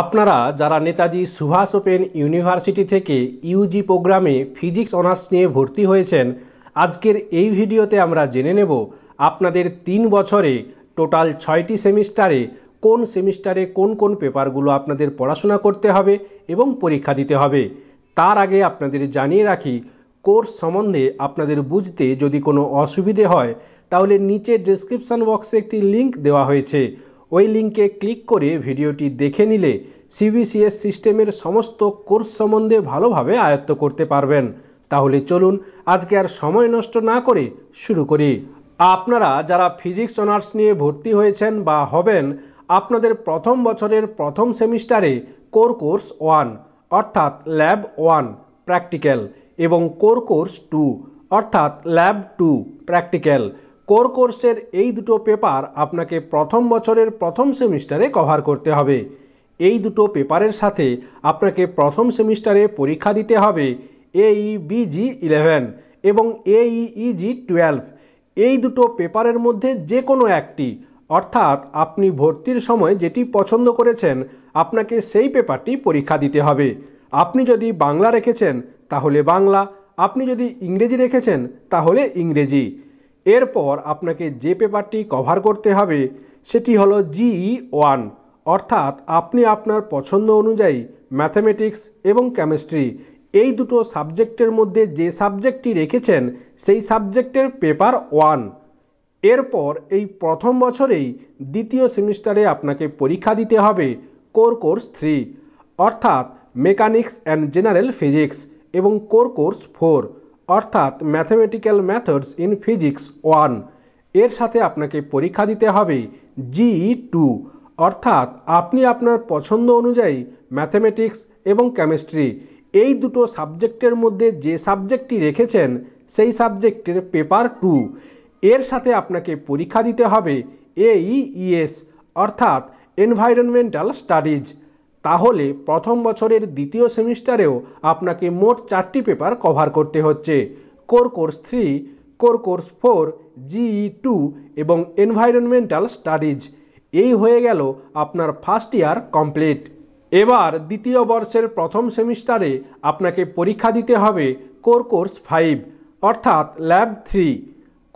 আপনারা যারা Netaji Subhas open university থেকে ইউজি প্রোগ্রামে ফিজিক্স অনার্স নিয়ে ভর্তি হয়েছেন আজকের এই ভিডিওতে আমরা জেনে নেব আপনাদের তিন বছরে টোটাল ছয়টি সেমিস্টারে কোন সেমিস্টারে কোন কোন পেপারগুলো আপনাদের পড়াশোনা করতে হবে এবং পরীক্ষা দিতে হবে তার আগে আপনাদের জানিয়ে রাখি কোর্স সম্বন্ধে আপনাদের বুঝতে যদি কোনো অসুবিধে হয় তাহলে নিচে ডিসক্রিপশান বক্সে একটি লিংক দেওয়া হয়েছে ওই লিঙ্কে ক্লিক করে ভিডিওটি দেখে নিলে সিবিসিএস সিস্টেমের সমস্ত কোর্স সম্বন্ধে ভালোভাবে আয়ত্ত করতে পারবেন তাহলে চলুন আজকে আর সময় নষ্ট না করে শুরু করি আপনারা যারা ফিজিক্স অনার্স নিয়ে ভর্তি হয়েছেন বা হবেন আপনাদের প্রথম বছরের প্রথম সেমিস্টারে কোর কোর্স ওয়ান অর্থাৎ ল্যাব ওয়ান প্র্যাকটিক্যাল এবং কোর কোর্স টু অর্থাৎ ল্যাব টু প্র্যাকটিক্যাল কোর কোর্সের এই দুটো পেপার আপনাকে প্রথম বছরের প্রথম সেমিস্টারে কভার করতে হবে এই দুটো পেপারের সাথে আপনাকে প্রথম সেমিস্টারে পরীক্ষা দিতে হবে এই বিজি ইলেভেন এবং এই ইজি টুয়েলভ এই দুটো পেপারের মধ্যে যে কোনো একটি অর্থাৎ আপনি ভর্তির সময় যেটি পছন্দ করেছেন আপনাকে সেই পেপারটি পরীক্ষা দিতে হবে আপনি যদি বাংলা রেখেছেন তাহলে বাংলা আপনি যদি ইংরেজি রেখেছেন তাহলে ইংরেজি এরপর আপনাকে যে পেপারটি কভার করতে হবে সেটি হলো জিই ওয়ান e অর্থাৎ আপনি আপনার পছন্দ অনুযায়ী ম্যাথামেটিক্স এবং কেমিস্ট্রি এই দুটো সাবজেক্টের মধ্যে যে সাবজেক্টটি রেখেছেন সেই সাবজেক্টের পেপার ওয়ান এরপর এই প্রথম বছরেই দ্বিতীয় সেমিস্টারে আপনাকে পরীক্ষা দিতে হবে কোর কোর্স থ্রি অর্থাৎ মেকানিক্স অ্যান্ড জেনারেল ফিজিক্স এবং কোর কোর্স ফোর অর্থাৎ mathematical methods in physics one এর সাথে আপনাকে পরীক্ষা দিতে হবে জি টু অর্থাৎ আপনি আপনার পছন্দ অনুযায়ী ম্যাথমেটিক্স এবং কেমিস্ট্রি এই দুটো সাবজেক্টের মধ্যে যে সাবজেক্টটি রেখেছেন সেই সাবজেক্টের পেপার টু এর সাথে আপনাকে পরীক্ষা দিতে হবে এইইএস e অর্থাৎ এনভায়রনমেন্টাল স্টাডিজ তাহলে প্রথম বছরের দ্বিতীয় সেমিস্টারেও আপনাকে মোট চারটি পেপার কভার করতে হচ্ছে core course three core course four GE two এবং এনভায়রনমেন্টাল স্টাডিজ এই হয়ে গেল আপনার ফার্স্ট ইয়ার কমপ্লিট এবার দ্বিতীয় বর্ষের প্রথম সেমিস্টারে আপনাকে পরীক্ষা দিতে হবে কোর কোর্স ফাইভ অর্থাৎ lab three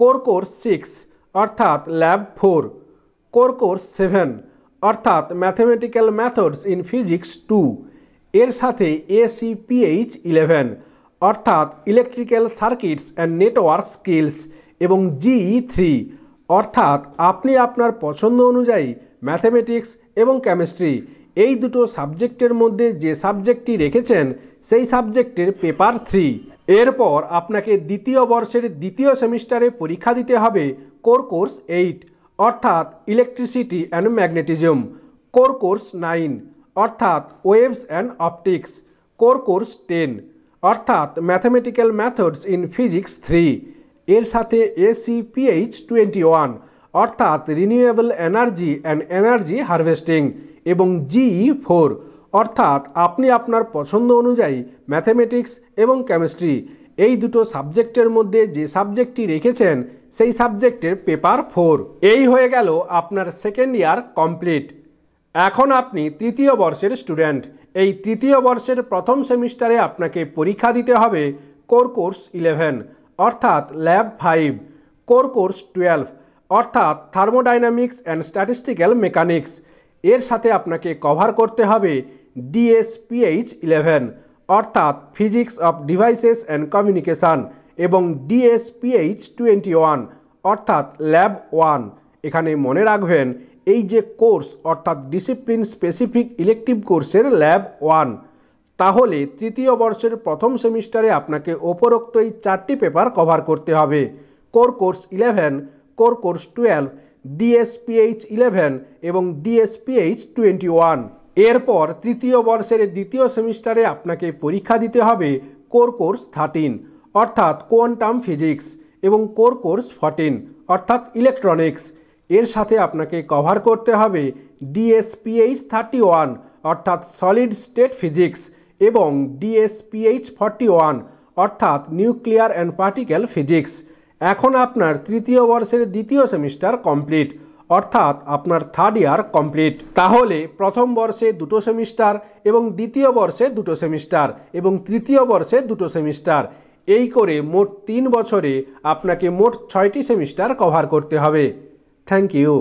core course six অর্থাৎ lab four core course seven অর্থাৎ mathematical methods in physics two এর সাথে এসিপিএইচ ইলেভেন অর্থাৎ electrical circuits and network skills এবং জিই থ্রি e অর্থাৎ আপনি আপনার পছন্দ অনুযায়ী ম্যাথমেটিক্স এবং কেমিস্ট্রি এই দুটো সাবজেক্টের মধ্যে যে সাবজেক্টটি রেখেছেন সেই সাবজেক্টের পেপার থ্রি এরপর আপনাকে দ্বিতীয় বর্ষের দ্বিতীয় সেমিস্টারে পরীক্ষা দিতে হবে কোর কোর্স এইট অর্থাৎ electricity and magnetism core course nine অর্থাৎ waves and optics core course ten অর্থাৎ mathematical methods in physics three এর সাথে এসিপিএইচ টোয়েন্টি ওয়ান অর্থাৎ renewable energy and energy harvesting এবং জিই ফোর e অর্থাৎ আপনি আপনার পছন্দ অনুযায়ী ম্যাথমেটিক্স এবং কেমিস্ট্রি এই দুটো সাবজেক্টের মধ্যে যে সাবজেক্টটি রেখেছেন সেই সাবজেক্টের পেপার ফোর এই হয়ে গেল আপনার সেকেন্ড ইয়ার কমপ্লিট এখন আপনি তৃতীয় বর্ষের স্টুডেন্ট এই তৃতীয় বর্ষের প্রথম সেমিস্টারে আপনাকে পরীক্ষা দিতে হবে কোর কোর্স ইলেভেন অর্থাৎ lab five core course twelve অর্থাৎ থার্মোডাইনামিক্স অ্যান্ড স্ট্যাটিস্টিক্যাল মেকানিক্স এর সাথে আপনাকে কভার করতে হবে ডিএসপিএইচ ইলেভেন অর্থাৎ physics of devices and communication এবং ডিএসপিএইচ টোয়েন্টি ওয়ান অর্থাৎ ল্যাব ওয়ান এখানে মনে রাখবেন এই যে কোর্স অর্থাৎ ডিসিপ্লিন স্পেসিফিক ইলেকটিভ কোর্সের ল্যাব ওয়ান তাহলে তৃতীয় বর্ষের প্রথম সেমিস্টারে আপনাকে ওপরোক্ত এই চারটি পেপার কভার করতে হবে core course eleven core course twelve DSPH eleven এবং ডিএসপিএইচ টোয়েন্টি ওয়ান এরপর তৃতীয় বর্ষের দ্বিতীয় সেমিস্টারে আপনাকে পরীক্ষা দিতে হবে কোর কোর্স থার্টিন অর্থাৎ কোয়ান্টাম ফিজিক্স এবং কোর কোর্স ফর্টিন অর্থাৎ ইলেকট্রনিক্স এর সাথে আপনাকে কভার করতে হবে ডিএসপিএইচ থার্টি ওয়ান অর্থাৎ সলিড স্টেট ফিজিক্স এবং ডিএসপিএইচ ফর্টি ওয়ান অর্থাৎ নিউক্লিয়ার অ্যান্ড পার্টিকেল ফিজিক্স এখন আপনার তৃতীয় বর্ষের দ্বিতীয় সেমিস্টার কমপ্লিট অর্থাৎ আপনার থার্ড ইয়ার কমপ্লিট তাহলে প্রথম বর্ষে দুটো সেমিস্টার এবং দ্বিতীয় বর্ষে দুটো সেমিস্টার এবং তৃতীয় বর্ষে দুটো সেমিস্টার এই করে মোট তিন বছরে আপনাকে মোট ছয়টি সেমিস্টার কভার করতে হবে থ্যাংক ইউ